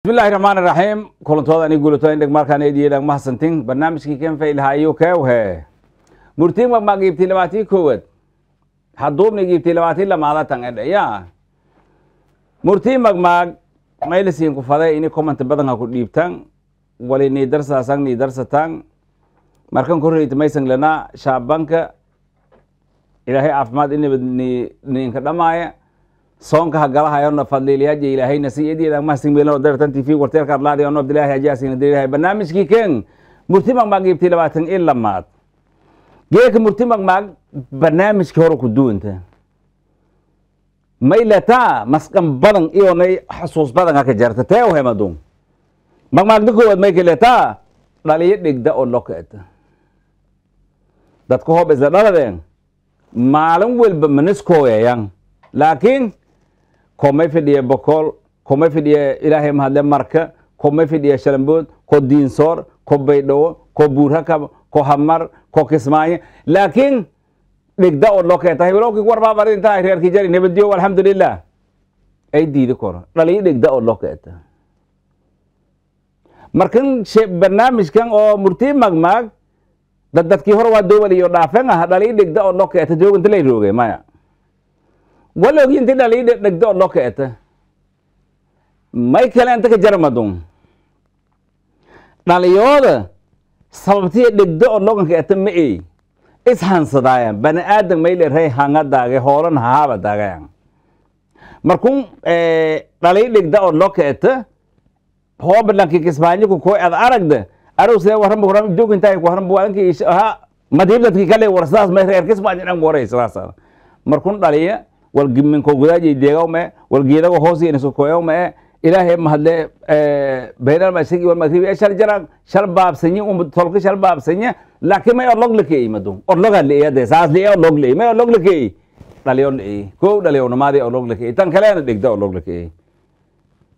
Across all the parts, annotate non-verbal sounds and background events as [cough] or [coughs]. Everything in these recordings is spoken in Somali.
bismillahi raxmaani raxiim kulantoodan iyo guulatoodan dhegmaarkaan eediyadaan mahadsantiin barnaamijkii kan faydlahaa iyo keewhe murtiin magmaa giibtii labaatii koowad haduubni giibtii labaatii lamaada tan magmaag maylisiin ku faday ini comment badanka ku dhiibtan wali nii darsaasan nii darsatan markan korreyta maysan lana shaabanka ilaahay caafimaad inibad niinka dhamaaya soonka hagalahayoona fadliilayaaja ilaahayna si iyadeeda mahsin weylano daratan tv warteerkaad laadiyano abdilaahi ajaasina dirilahay barnaamijkii keen murtimag maag iibtay labaatan in geeka murtimag maag barnaamijkii hore ku duwanta maylataa masqan badan iyoonay xusuus badan haka jarta tee u hemadu magmaagda koowaad maykeletaa dhaliyo dhigda oo lokeeta dadka hob isla dhaladeen maalin walba maniskooyayan laakiin koomay fidhiya bokool koomay fidhiya ilaahay mahadle marka koomay fidhiya shalambood ko diinsoor ko baydhawo ko buurhakab ko hamar ko kismaayo laakiin dhigda ood dhokee tahay walowkii warbaabari intaa reerkii jari nabadiyo alxamdulilah ay diidi koro dhalii dhigda oo dhokee tahay markan barnaamijkan oo murti magmaag dadkii hore waa doowaliyo dhaafan ah dhalii dhigda oo dhokee ta jooganta lay maya వాళ్ళు ఇంటి డలి డగ్దో డొక్క ఎత్త మైకల్ ఎంతక జరమదం dhalinyarada sababtiya dhigdo oo dhaqanka eta ma ey is hansadaayaan bani aadan mayleray hangadaage hoolan hahabadaagaan markun eh, dhalay dhigda oo dhaqanka eta hoo badlanki kisbaanyiku koy ad aragda arowsee waranba waran jogintaay waranba waranki ha madiibdadki kale war sidaas mayreer kisbaanyi dhan waray sidaas markun dhaliya వాళ్ళ మేము గుదాజీ దేగవమే వాళ్ళ గీదగ హోసి ఇనసుకోయవమే ilaahay mahadle eh, baynal masigi wal magribi ee shal shal baabsanye um laakiin may orlog lakey madu orloga leeya de saas leeya orlog leey may orlog lakey dhaliyon leey kow dhaliyon maadi orlog tan kaleena dhigda orlog lakey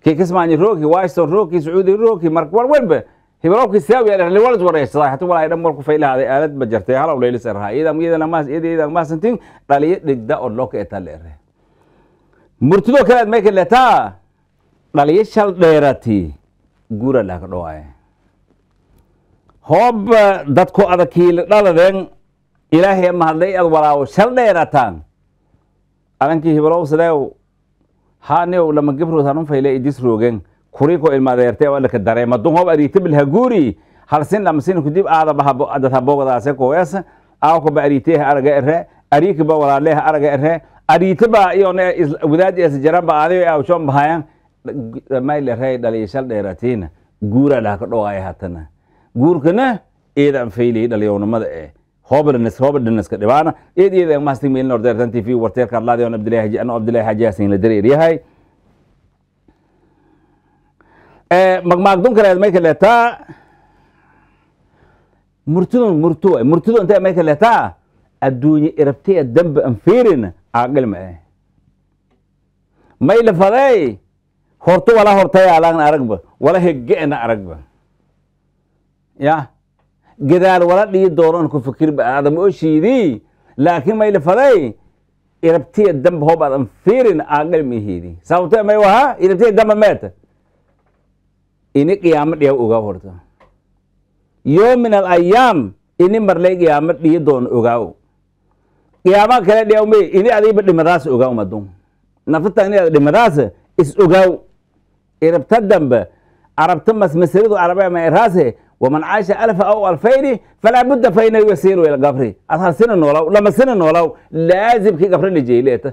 ke kismaani rooki waaston rooki sacuudi rooki mark war walba hibalobka saawiyalan wareysada hatu walaa dhan marku faylahaday aalad ma jartay halaw leylis erhaa iidam iidan maas iid iidan maasantin dhaliyo dhigda oo loka eta leere murtidoo kale aad mayka letaa dhaliyo shal dheerati guura laaka dhowaaye hoob eh, dadku adakiila dhaladeen ilaahay mahadlay ad walaawo shal dheerataan alankii hibalow sadeew haaniw lama gibrood hanun fayle idis roogen kuriko ilmadeertee walaka dareemadun hob ariitebil haguuri halsin dhamsin kudib aadabahadad habogadaase koweese aawkaba araga ere ariikiba walaaleha araga ere ariiteba iyone wadaadi es jaraba adiyo awshon bahayan mayl erey dheeratiina guura dhahka dhowaya hatana guurkana eedan faylay dhaliyownimada e hoobdhinaska dhibaana eed eedan tv warteerka abdilahi abdilahi haji hasin la dareeryahay Eh, maqmaaqdun kale aad may ka leetaa murtidun murtu eh, murtidu intee may ka leetaa adduunye irabtaya dembi an fiirin aaqil ma may lafadey hortu wala hortaya aragba wala heggeena aragba ya gadaal wala dhiyi doonon ku fikirba aadam oo laakiin may lafadey irabtiya dembi hob aadan fiirin aaqil ma hidi sababtee may wahaa irabtiya damba meeta ini qiyaamo dhiya ogaa horta yoo min al ayaam ini marlay qiyaamo dhiyi doon ogaawo qiyaamaha kale dhiyaume ini adiba dhimadaas ogaaw madu nafata ini dhimadaas is ogaaw irabta dambe arabta masmasiridu arabaya mairaase waman caasha alfa aw alfayni falaa budda fayna yasiiru ila gafri asharsina noolaw lamasina noolaw laazimkii gafrana jeyleeta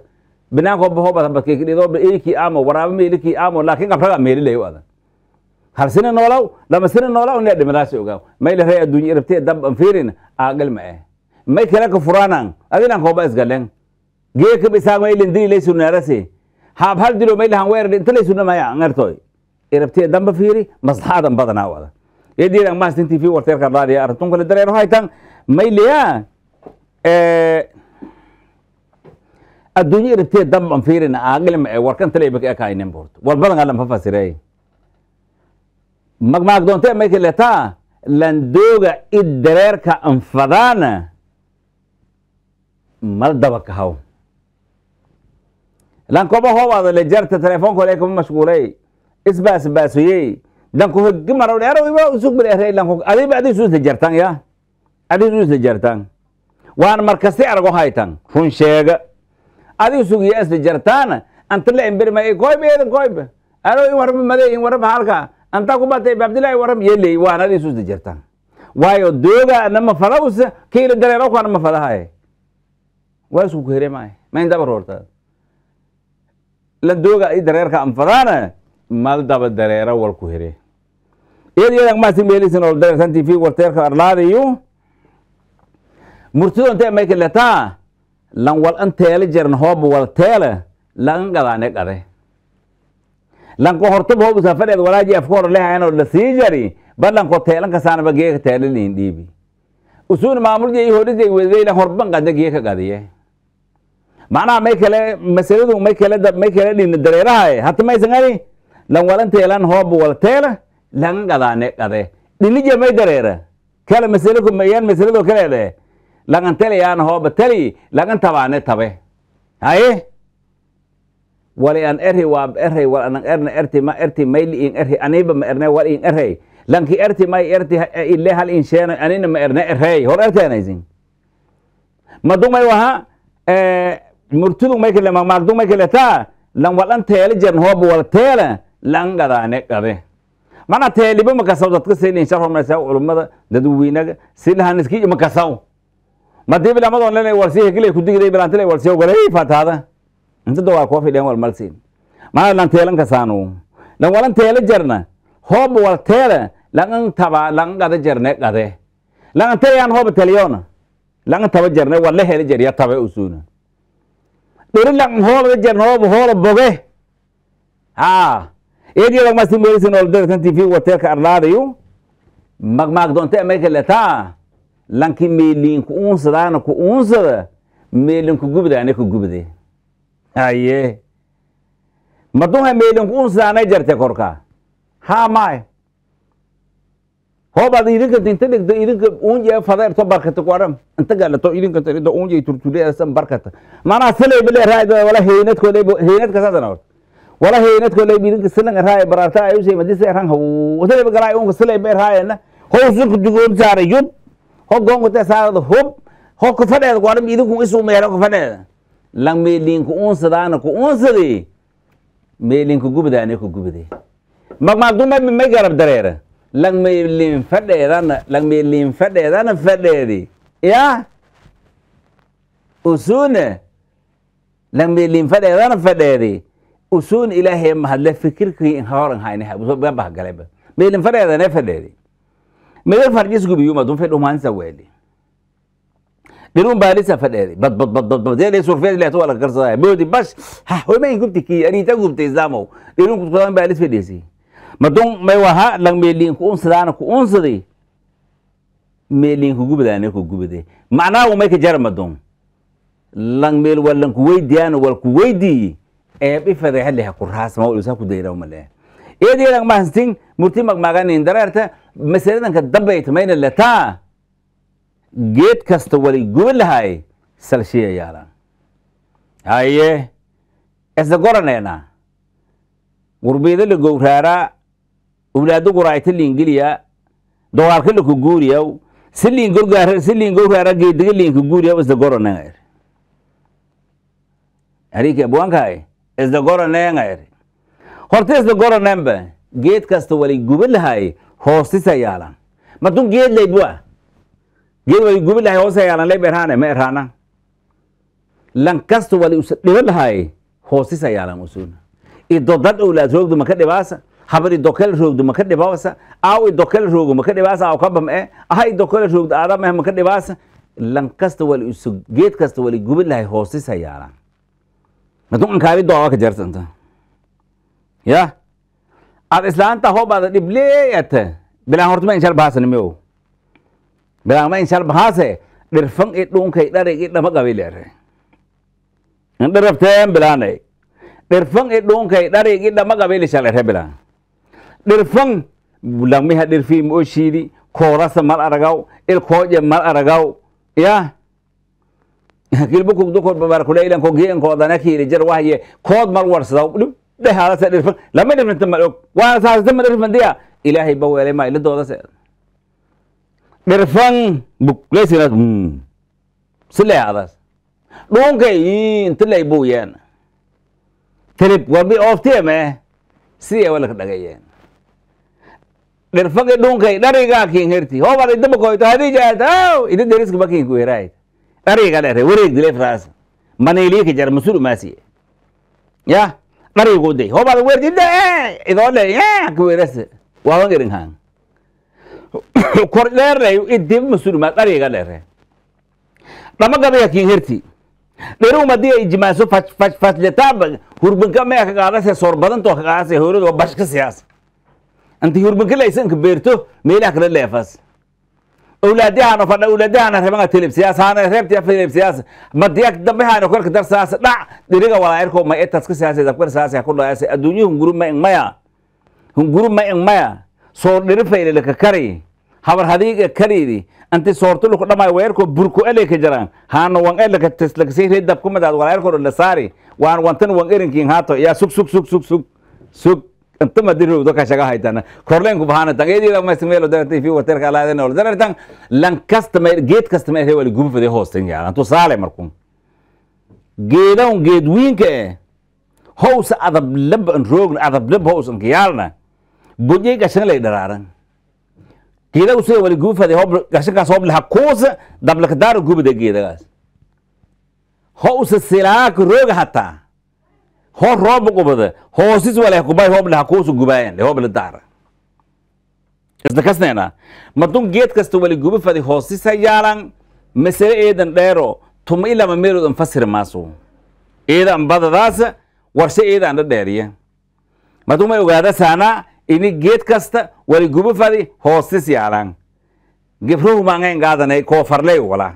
binaanko baho badabadkii kidhido eekii amo waraaba meelikii amo laakiin gafraga adan hal sina noolow laba sina noolow inay dhimadaasi ogaaw mayla rey adduunye irabtee dab an fiirin aaqil ma eh may kala ka furaanang adinan kooba isgaleng geeka bisaang maylin dili laysu naarase haab hal dilo maylahan weerar inta laysu dhamaya ngartoy irabtee damba fiiri maslaxadan badanaa wada yadiirang maastin tv warteerka raadiya artun kale dareero haytan mayliya adduunye irabtee dab an fiirin aaqil ma eh warkan tala ibaka ekaainan borto warbadan alanfa fasirey magmaagdoonte markii letaa landooga i dareerka anfadaana mal daba kahaw lan koba hoobaado le jarta telefonkole kama mashguulay isbaasbaasiyey danku hoggi maraw dheero jartan ya adi jartan waan markasti argo haytan run sheega adi sugiya isla jartaana antala imbirma koyba eedan koyba aro in warba made anta ku baatay waram yeeley waanad isu isdajartaan waayo dooga nama falaus kiila dareerawkaan ma falahaye waa isku kuhere maaye ma indaba roortaa la dooga i dareerka am fadaana maldaba dareera wal ku here iyad maasi meelisin ol dareersantii fi warteerka arlaadayu murtido mayka letaa lan wal an teele jaran hooba wal teele lagan gadaane qade lanko hortaba hobusa fadheed walaaji afka hor lehaynoo la sii jari balanko teelanka saanaba geeka taalaliin dhiibi usuun maamulje horisay wedaylan horban qadna geeka qadiye macnaha may kale masaladu may kale may kale dhin dareerahaye hata maysangani lan walan teelan hoobu wala teela langa qadaane qade dhinija may dareera kala masalo mayaan masalado kaleede langan telayaan hooba tali lagan tabaane tabe haye wali an erhi waam erhay wal anang erne erti ma erti maili ing erhi aniba ma erne wal ing erhay lanki erti mai erti e, ile hal in sheeno anina ma erne erhay hor erteenaysin madumay waha e, murtudug may kele magmaagdug taa lan wal teele jern hooba wal teele lan gadaane gade mana teeliba makasaw dadka seenin shar culummada dadweynaga si lahaniski makasaw madiibilamadon lena warsiihekilee kudigday bilaantile warsiihogalay faataada intaba waa koo fidheen walmalsin maadaan teelan kasaanu lan walan teela jarna hooba wal teela langan taba langan gada jarne gade langan telayaan hooba teliyona langan taba jarne walla hela jarya tabe usuna dheri langan hoolada jarne hooba hoola boge ha ediyadagmasi morisin oldoretan tv wateelka arlaadayu magmaagdoonte amerika letaa lanki meeliin ku uunsadana ku uunsada meelin ku gubdaane ku gubde haye maduhameelinkuunsaanay jarte korka haa mae hoob ada idinka tinta dhigta idinka unjee fadeerto barkata kuaram inta idinka tirido unjey turtureesan barkata manaa salayba raada e wala heynad koley heynad wala heynad idinka silanga raaya e bararta ayusay madisa e ran hawo salayba galaa unka salayba raayana howsuka dugoon saara yub ho goonka saarada hub ho kafadheeda kuaram idinkun isu meero kafadheeda lan meeliinku uunsadaana ku uunsade meeliinku gubadaane ku gubde magmaadumami may garab dareera lan meelin fadheedana lan meelin fadheedi ya usune lan meelin fadheedana fadheedi usuun ilaahay mahadle fikirkii inhoran haynahaba bahgaleba meelin fadheedane fadheedi meda fargis gubiyuma dumfe dhumaansa weeli dhirun baa lisa fadheeday badbadbadbadbadee surfeed ilaahto waa geed kasta wali salshiya salshiyayaala haye isda goranayna gurbeeda la gowraaraa ublaado guraayta liingeliya dogaarka laka guuriyaw si liingowraara geediga liinka guuriyaw isda goranayr er. arinki abwaankahay isda goranayr er. horta isda gorananba geed kasta wali hoostisa hoostisayaala matun geed laydwa iyadu ay gubi lahay hoos lay berhane ma erhana lankasta waa la dhiban lahaye hoosisa yaalan usuna ido dadhow laad roogdu dhibaasa habar ido kala roogdu maka dhibaasa aaw ido kala roogo maka dhibaasa aaw ka bam'e eh? aha ido kala roogdu aadam eh maka dhibaasa lankasta waa la usa geed kasta waa la gubi lahay hoosisa yaalan madun ka jarsanta ya ad islaanta hoobaada dhibleeyata bilaan hortuma inshar baasanimeo daraama inshal bahase dhirfan i dhunkay dharig i dhama qabileere dhirafteen bilaane dhirfan i dhunkay dharig i dhama qabili shalere bilaan dhirfan langmiha dhirfii mo koorasa mal aragaw il kooje mal aragaw ya kilbukug kood mal warsadaw dhehaalasa dhirfan lama dhirfanta mal og waasaasata ma dhirfantiya ilaahay baweelay ma ilidoodase dhirfan buklesina hmm, sileecdas dhuunka intilay buuyeen tirib warbi ooftiyame sidii e walaka dhagayeen dhirfagi e dhunkay oh, dharigaa kin herti hobad idabakoyto hadijaata idi deriska bakin kuheraayt dhariga dhere wareeg dilay fraas maniiliika jara masuul maasiye ya dharigu day hobad wertida idoo dhe kuweras waawan gerinhaan [coughs] kordheernayo idib masurma dhariga dhere dhamagabyakin herti dherumadiga ijmaaso fajletaa hurbinka mea kagaadase sorbadanto kagaadase howlado bashka siyaas inti hurbinka laysanka beerto meelaha kala leefas awlaadahana fadha awlaadahana rebanga tilib siyaas hana filib siyaas madiya dambehana korka dar siyaas dhac diriga walaayarko ma etas ka siyaas dabkar siyaas ku dhayaas adduunyo hunguru ma ingmaya hunguru ma ingmaya soordhirifaylalaka kari habar hadiiga karidi anti soortuluku dhamay weerko burku aleka jaraan haana wan elaka teslakasii redab kumadaad la saari waan wantan wan erinkiin haato yaa sug sug sug sug sug sug geed wiinka e howsa adab lab an adab lab howsan Bujye gashan lay dharaaraan geedaa usoo wali guufaday hoo gashankaas hoo bilaha kuusa dablakadaaro gubada geedagaas ho usa silaaka rooga hataa ho rooba qubada hoosis walaha kubay hoo bilaha kuusa gubaayan le hoo bila daara isna kasnayna madun geed kasta wali guba hoosisa yaalan masale eedan dheero tuma ilama meelood an fasiri maaso eeda an badadaasa warshe eeda an dhadheeriya madun may ogaada saanaa ini geed kasta wariguba fadi hoostis yaalan gibruhu maangayn qaadanay koofarley wala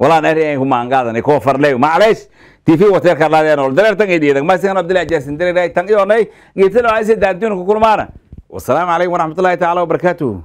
walaan ariayn ku maan qaadanay koofarley macleesh tifi wateer karlaadeen ol dareer tan idiidag masigan abdillah jaarsin dareeray tan